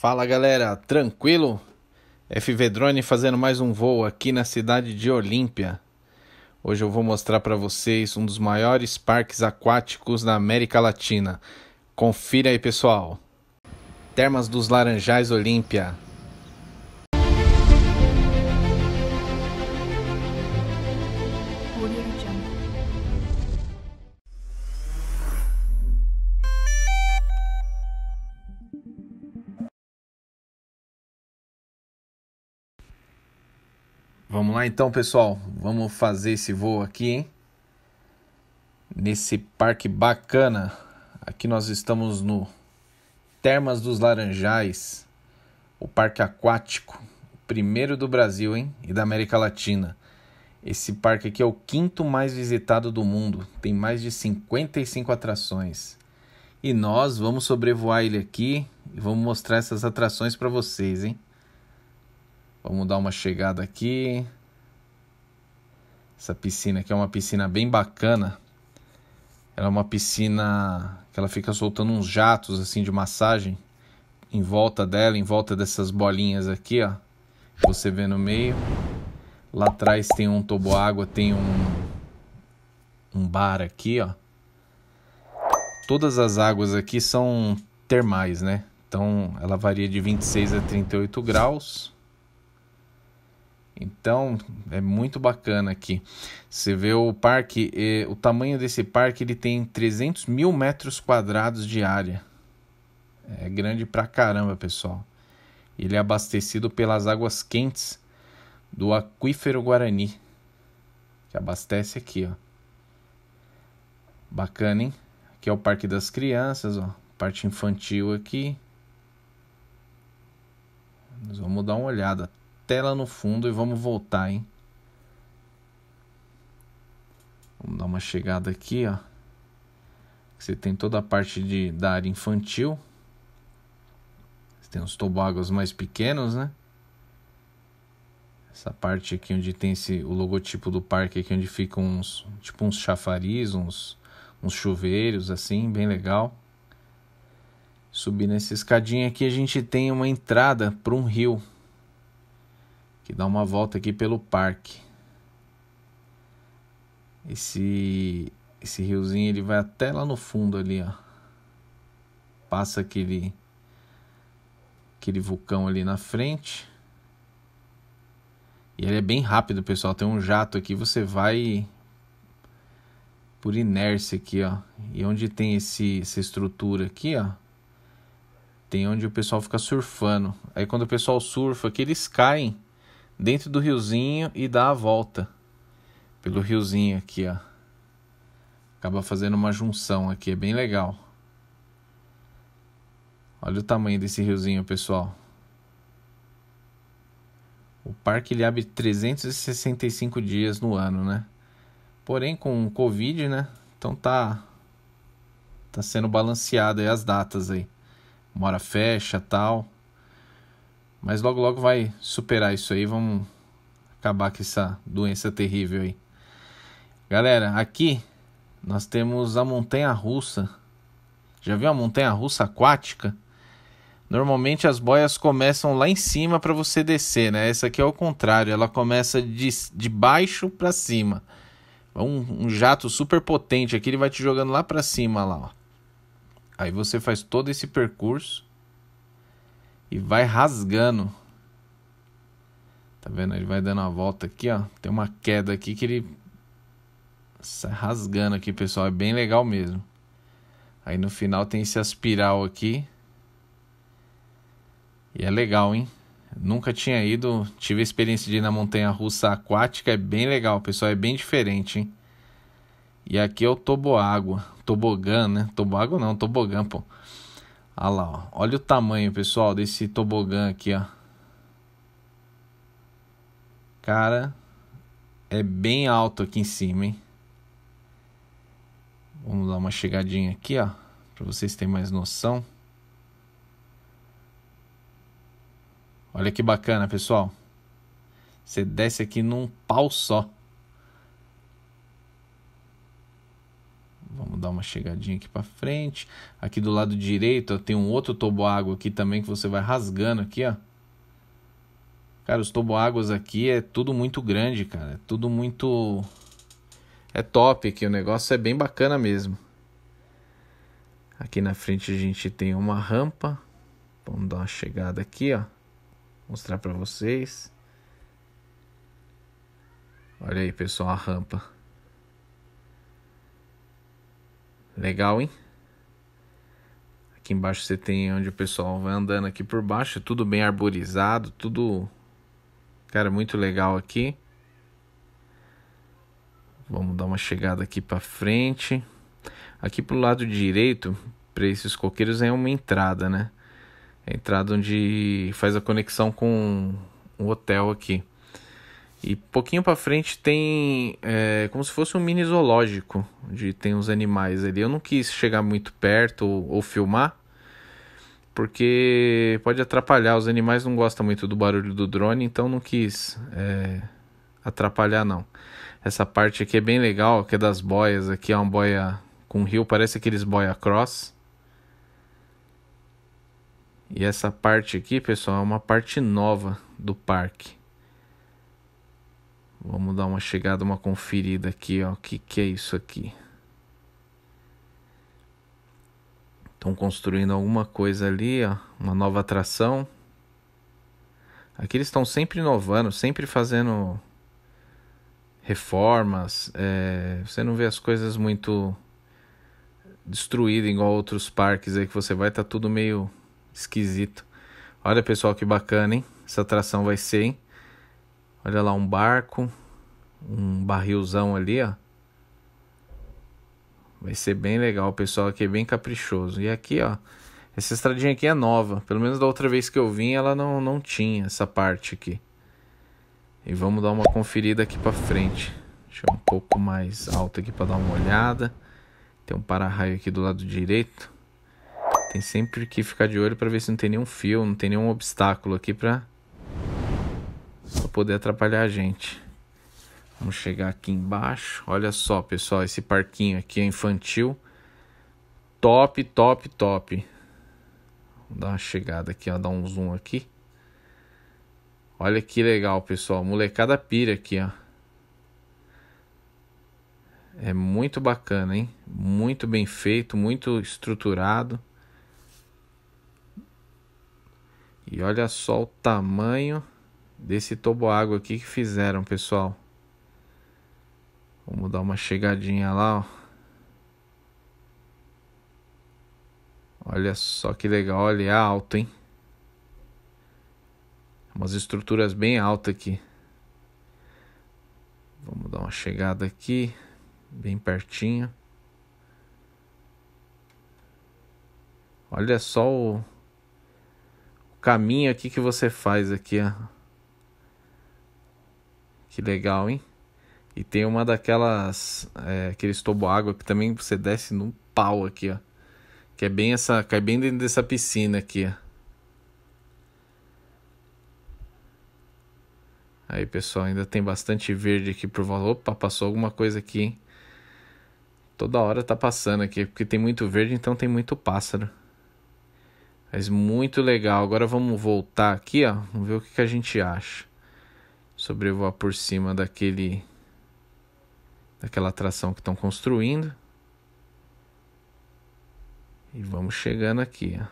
Fala galera, tranquilo? FV Drone fazendo mais um voo aqui na cidade de Olímpia. Hoje eu vou mostrar para vocês um dos maiores parques aquáticos da América Latina. Confira aí, pessoal. Termas dos Laranjais Olímpia, Vamos lá então, pessoal. Vamos fazer esse voo aqui, hein? Nesse parque bacana. Aqui nós estamos no Termas dos Laranjais, o parque aquático, primeiro do Brasil, hein? E da América Latina. Esse parque aqui é o quinto mais visitado do mundo. Tem mais de 55 atrações. E nós vamos sobrevoar ele aqui e vamos mostrar essas atrações para vocês, hein? Vamos dar uma chegada aqui. Essa piscina aqui é uma piscina bem bacana. Ela é uma piscina que ela fica soltando uns jatos assim de massagem em volta dela, em volta dessas bolinhas aqui, ó. Que você vê no meio. Lá atrás tem um toboágua, tem um um bar aqui, ó. Todas as águas aqui são termais, né? Então ela varia de 26 a 38 graus. Então é muito bacana aqui. Você vê o parque, eh, o tamanho desse parque ele tem 300 mil metros quadrados de área. É grande pra caramba, pessoal. Ele é abastecido pelas águas quentes do aquífero Guarani, que abastece aqui, ó. Bacana, hein? Aqui é o Parque das Crianças, ó. Parte infantil aqui. Nós vamos dar uma olhada tela no fundo e vamos voltar, hein? Vamos dar uma chegada aqui, ó. Você tem toda a parte de, da área infantil. Você tem os tobagos mais pequenos, né? Essa parte aqui onde tem esse, o logotipo do parque aqui, onde ficam uns, tipo uns chafariz, uns, uns chuveiros, assim, bem legal. Subir nessa escadinha aqui a gente tem uma entrada para um rio que dá uma volta aqui pelo parque. Esse esse riozinho ele vai até lá no fundo ali, ó. Passa aquele aquele vulcão ali na frente. E ele é bem rápido, pessoal. Tem um jato aqui, você vai por inércia aqui, ó. E onde tem esse essa estrutura aqui, ó, tem onde o pessoal fica surfando. Aí quando o pessoal surfa aqui, eles caem dentro do riozinho e dá a volta pelo riozinho aqui, ó. Acaba fazendo uma junção aqui, é bem legal. Olha o tamanho desse riozinho, pessoal. O parque ele abre 365 dias no ano, né? Porém, com o Covid, né? Então tá, tá sendo balanceado aí as datas aí. Uma hora fecha, tal. Mas logo logo vai superar isso aí, vamos acabar com essa doença terrível aí. Galera, aqui nós temos a montanha russa. Já viu a montanha russa aquática? Normalmente as boias começam lá em cima para você descer, né? Essa aqui é o contrário, ela começa de, de baixo para cima. É um, um, jato super potente aqui, ele vai te jogando lá para cima lá, ó. Aí você faz todo esse percurso e vai rasgando. Tá vendo? Ele vai dando a volta aqui, ó. Tem uma queda aqui que ele sai rasgando aqui, pessoal. É bem legal mesmo. Aí no final tem esse aspiral aqui. E é legal, hein? Nunca tinha ido, tive a experiência de ir na montanha russa aquática, é bem legal, pessoal, é bem diferente, hein? E aqui é o toboágua, tobogã, né? Toboágua não, tobogã, pô. Olha ah lá, ó. olha o tamanho, pessoal, desse tobogã aqui, ó. Cara, é bem alto aqui em cima, hein? Vamos dar uma chegadinha aqui, ó, para vocês terem mais noção. Olha que bacana, pessoal. Você desce aqui num pau só. Vamos dar uma chegadinha aqui para frente. Aqui do lado direito ó, tem um outro água aqui também que você vai rasgando aqui, ó. Cara, os águas aqui é tudo muito grande, cara. É tudo muito... É top aqui, o negócio é bem bacana mesmo. Aqui na frente a gente tem uma rampa. Vamos dar uma chegada aqui, ó. Mostrar para vocês. Olha aí, pessoal, a rampa. Legal, hein? Aqui embaixo você tem onde o pessoal vai andando aqui por baixo, tudo bem arborizado, tudo. Cara, muito legal aqui. Vamos dar uma chegada aqui para frente. Aqui pro lado direito, para esses coqueiros é uma entrada, né? É a entrada onde faz a conexão com o um hotel aqui. E pouquinho para frente tem é, como se fosse um mini zoológico, onde tem uns animais ali. Eu não quis chegar muito perto ou, ou filmar, porque pode atrapalhar. Os animais não gostam muito do barulho do drone, então não quis é, atrapalhar não. Essa parte aqui é bem legal, que é das boias. Aqui é uma boia com rio, parece aqueles boia cross. E essa parte aqui, pessoal, é uma parte nova do parque. Vamos dar uma chegada, uma conferida aqui, ó. O que, que é isso aqui? Estão construindo alguma coisa ali, ó. Uma nova atração. Aqui eles estão sempre inovando, sempre fazendo reformas. É... você não vê as coisas muito destruídas, igual outros parques aí que você vai, tá tudo meio esquisito. Olha, pessoal, que bacana, hein? Essa atração vai ser, hein? Olha lá um barco, um barrilzão ali, ó. Vai ser bem legal, o pessoal aqui é bem caprichoso. E aqui, ó, essa estradinha aqui é nova. Pelo menos da outra vez que eu vim, ela não, não tinha essa parte aqui. E vamos dar uma conferida aqui para frente. Deixa eu um pouco mais alto aqui para dar uma olhada. Tem um para-raio aqui do lado direito. Tem sempre que ficar de olho para ver se não tem nenhum fio, não tem nenhum obstáculo aqui para poder atrapalhar a gente. Vamos chegar aqui embaixo. Olha só, pessoal, esse parquinho aqui é infantil. Top, top, top. Vou dar uma chegada aqui, ó, dar um zoom aqui. Olha que legal, pessoal. Molecada pira aqui, ó. É muito bacana, hein? Muito bem feito, muito estruturado. E olha só o tamanho desse toboágua aqui que fizeram, pessoal. Vamos dar uma chegadinha lá, ó. Olha só que legal, olha, é alto, hein? Umas estruturas bem altas aqui. Vamos dar uma chegada aqui, bem pertinho. Olha só o, o caminho aqui que você faz aqui, ó. Que legal, hein? E tem uma daquelas. É, aqueles toboágua que também você desce num pau aqui, ó. Que é bem essa. Cai bem dentro dessa piscina aqui, ó. Aí, pessoal, ainda tem bastante verde aqui por valor. Opa, passou alguma coisa aqui, hein? Toda hora tá passando aqui, porque tem muito verde, então tem muito pássaro. Mas muito legal. Agora vamos voltar aqui, ó. Vamos ver o que, que a gente acha sobrevoar por cima daquele daquela atração que estão construindo. E vamos chegando aqui, ó.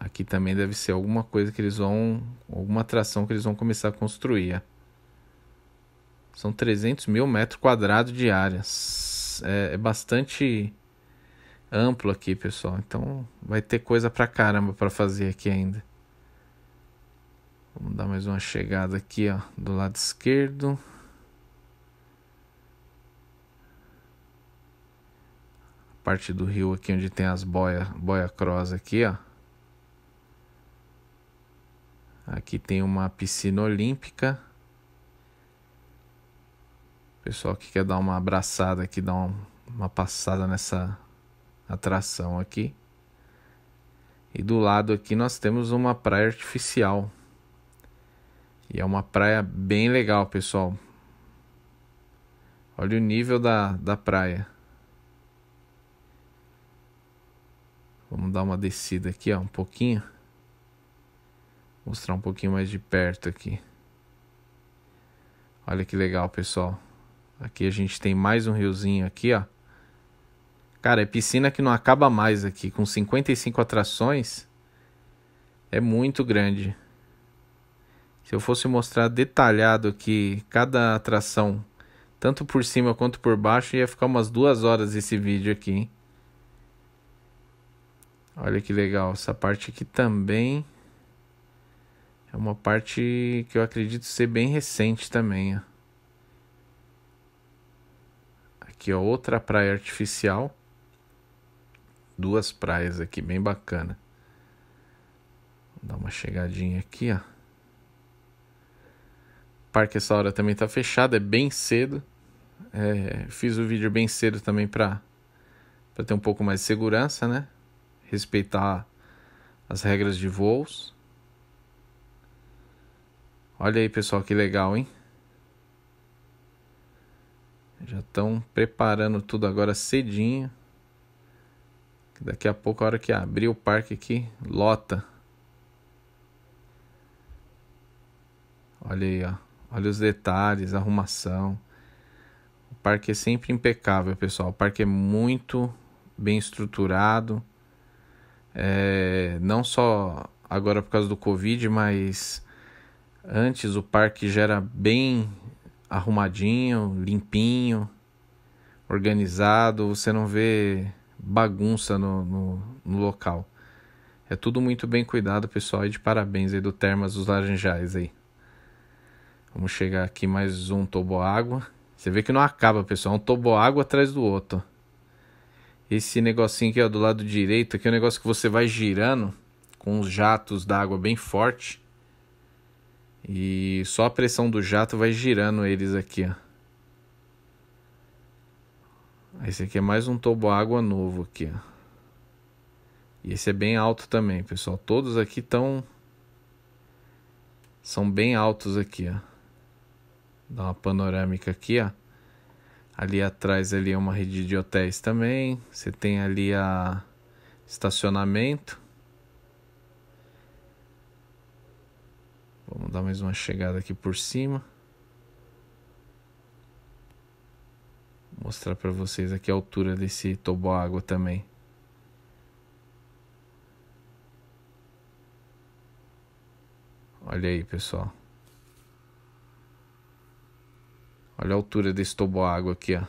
Aqui também deve ser alguma coisa que eles vão. Alguma atração que eles vão começar a construir. São 300 mil metros quadrados de área. É, é bastante amplo aqui, pessoal. Então vai ter coisa pra caramba pra fazer aqui ainda. Vamos dar mais uma chegada aqui, ó, do lado esquerdo. A parte do rio aqui onde tem as boia, boia cross aqui, ó. Aqui tem uma piscina olímpica. Pessoal que quer dar uma abraçada aqui, dar uma passada nessa atração aqui. E do lado aqui nós temos uma praia artificial. E é uma praia bem legal, pessoal. Olha o nível da, da praia. Vamos dar uma descida aqui, ó, um pouquinho. Mostrar um pouquinho mais de perto aqui. Olha que legal, pessoal. Aqui a gente tem mais um riozinho aqui, ó. Cara, é piscina que não acaba mais aqui, com 55 atrações. É muito grande. Se eu fosse mostrar detalhado aqui cada atração, tanto por cima quanto por baixo, ia ficar umas duas horas esse vídeo aqui. Hein? Olha que legal, essa parte aqui também é uma parte que eu acredito ser bem recente também. Ó. Aqui ó, outra praia artificial duas praias aqui, bem bacana. Vou dar uma chegadinha aqui, ó. O parque essa hora também tá fechado, é bem cedo. É, fiz o vídeo bem cedo também para para ter um pouco mais de segurança, né? Respeitar as regras de voos. Olha aí, pessoal, que legal, hein? Já estão preparando tudo agora cedinho. Daqui a pouco, a hora que abrir o parque aqui, lota. Olha aí, ó. Olha os detalhes, a arrumação. O parque é sempre impecável, pessoal. O parque é muito bem estruturado. É, não só agora por causa do Covid, mas antes o parque já era bem arrumadinho, limpinho, organizado. Você não vê bagunça no, no, no local. É tudo muito bem cuidado, pessoal, e de parabéns aí do Termas dos Laranjais aí. Vamos chegar aqui mais um toboágua. Você vê que não acaba, pessoal, um toboágua atrás do outro. Esse negocinho aqui, ó, do lado direito, aqui é um negócio que você vai girando com os jatos d'água bem forte. E só a pressão do jato vai girando eles aqui, ó. Esse aqui é mais um tobo água novo aqui, ó. E esse é bem alto também, pessoal. Todos aqui estão... São bem altos aqui, ó. Dá uma panorâmica aqui, ó. Ali atrás ali é uma rede de hotéis também. Você tem ali a estacionamento. Vamos dar mais uma chegada aqui por cima. mostrar para vocês aqui a altura desse toboágua também. Olha aí, pessoal. Olha a altura desse toboágua aqui, ó.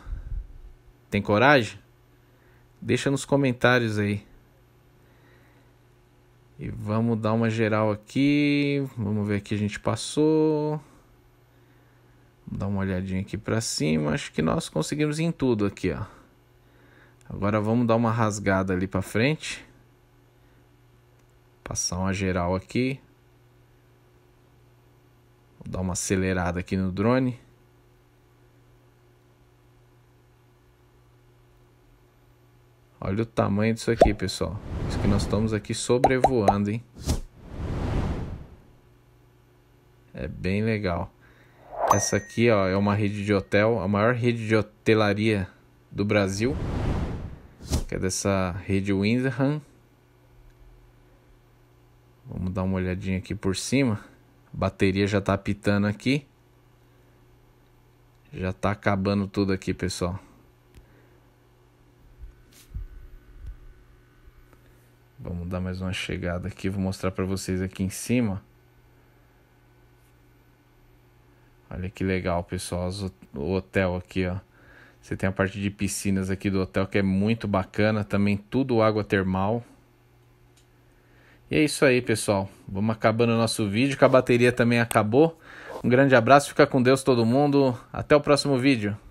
Tem coragem? Deixa nos comentários aí. E vamos dar uma geral aqui. Vamos ver aqui a gente passou uma olhadinha aqui para cima. Acho que nós conseguimos em tudo aqui, ó. Agora vamos dar uma rasgada ali para frente. Passar uma geral aqui. Vou dar uma acelerada aqui no drone. Olha o tamanho disso aqui, pessoal. Isso que nós estamos aqui sobrevoando, hein? É bem legal. Essa aqui ó, é uma rede de hotel, a maior rede de hotelaria do Brasil, que é dessa rede Windham. Vamos dar uma olhadinha aqui por cima. A bateria já tá apitando aqui. Já tá acabando tudo aqui, pessoal. Vamos dar mais uma chegada aqui, vou mostrar para vocês aqui em cima. Olha que legal, pessoal. O hotel aqui, ó. Você tem a parte de piscinas aqui do hotel que é muito bacana. Também tudo água termal. E é isso aí, pessoal. Vamos acabando o nosso vídeo, que a bateria também acabou. Um grande abraço, fica com Deus todo mundo. Até o próximo vídeo.